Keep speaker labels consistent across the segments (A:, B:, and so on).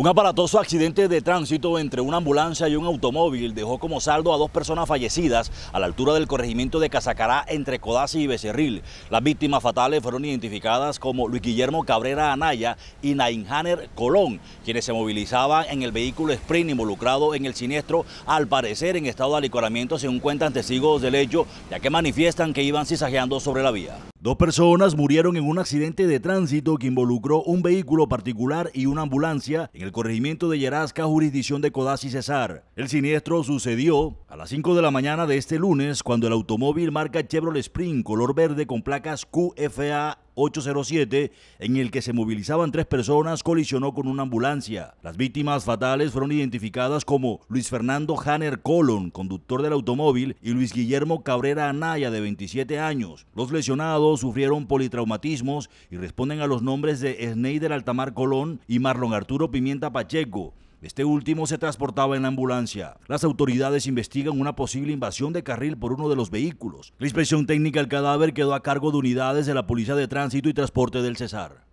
A: Un aparatoso accidente de tránsito entre una ambulancia y un automóvil dejó como saldo a dos personas fallecidas a la altura del corregimiento de Casacará entre Codazzi y Becerril. Las víctimas fatales fueron identificadas como Luis Guillermo Cabrera Anaya y Nainhaner Colón, quienes se movilizaban en el vehículo Sprint involucrado en el siniestro. Al parecer, en estado de alicoramiento, según cuentan testigos del hecho, ya que manifiestan que iban sisajeando sobre la vía. Dos personas murieron en un accidente de tránsito que involucró un vehículo particular y una ambulancia en el corregimiento de Yerasca, jurisdicción de Codazzi Cesar. El siniestro sucedió a las 5 de la mañana de este lunes, cuando el automóvil marca Chevrolet Spring color verde con placas QFA 807, en el que se movilizaban tres personas, colisionó con una ambulancia. Las víctimas fatales fueron identificadas como Luis Fernando Hanner Colon, conductor del automóvil, y Luis Guillermo Cabrera Anaya, de 27 años. Los lesionados sufrieron politraumatismos y responden a los nombres de Sneider Altamar Colón y Marlon Arturo Pimienta Pacheco. Este último se transportaba en ambulancia. Las autoridades investigan una posible invasión de carril por uno de los vehículos. La inspección técnica del cadáver quedó a cargo de unidades de la Policía de Tránsito y Transporte del Cesar.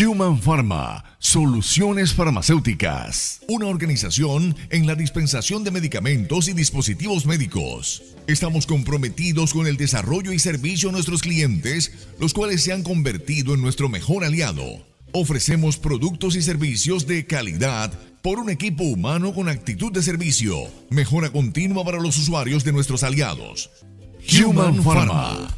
B: Human Pharma, Soluciones Farmacéuticas, una organización en la dispensación de medicamentos y dispositivos médicos. Estamos comprometidos con el desarrollo y servicio a nuestros clientes, los cuales se han convertido en nuestro mejor aliado. Ofrecemos productos y servicios de calidad por un equipo humano con actitud de servicio. Mejora continua para los usuarios de nuestros aliados. Human Pharma.